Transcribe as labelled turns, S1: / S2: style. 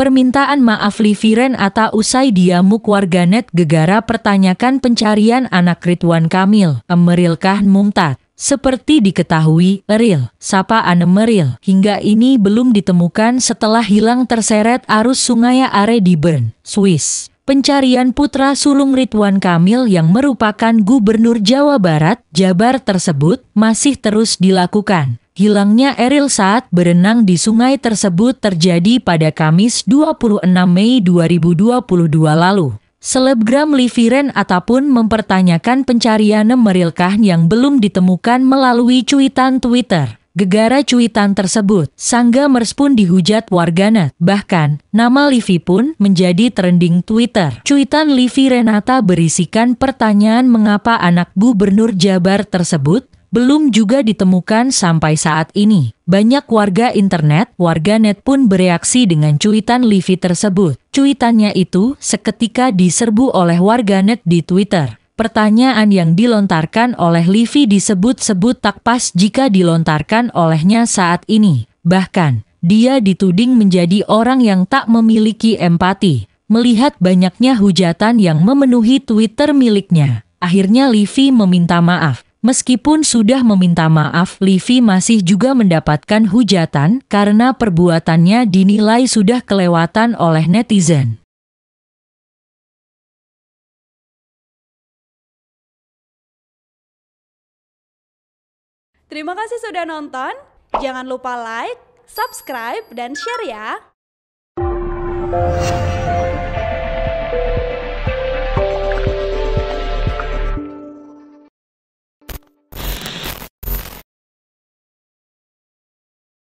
S1: Permintaan maaf Liviren Atta usai diamuk warganet gegara pertanyakan pencarian anak Ridwan Kamil, Emeril Khan Mumtad. Seperti diketahui, Eril, sapaan Meril, hingga ini belum ditemukan setelah hilang terseret arus sungai Are di Bern, Swiss. Pencarian putra sulung Ridwan Kamil yang merupakan Gubernur Jawa Barat, Jabar tersebut, masih terus dilakukan. Hilangnya Eril saat berenang di sungai tersebut terjadi pada Kamis 26 Mei 2022 lalu. Selebgram Liviren ataupun mempertanyakan pencarian Meril Kahn yang belum ditemukan melalui cuitan Twitter. Gegara cuitan tersebut, Sangga Mers pun dihujat warganet. Bahkan, nama Livi pun menjadi trending Twitter. Cuitan Livi Renata berisikan pertanyaan mengapa anak Gubernur Jabar tersebut belum juga ditemukan sampai saat ini. Banyak warga internet, warganet pun bereaksi dengan cuitan Livi tersebut. Cuitannya itu seketika diserbu oleh warganet di Twitter. Pertanyaan yang dilontarkan oleh Livi disebut-sebut tak pas jika dilontarkan olehnya saat ini. Bahkan, dia dituding menjadi orang yang tak memiliki empati. Melihat banyaknya hujatan yang memenuhi Twitter miliknya, akhirnya Livi meminta maaf. Meskipun sudah meminta maaf, Livi masih juga mendapatkan hujatan karena perbuatannya dinilai sudah kelewatan oleh netizen. Terima kasih sudah nonton. Jangan lupa like, subscribe, dan share ya.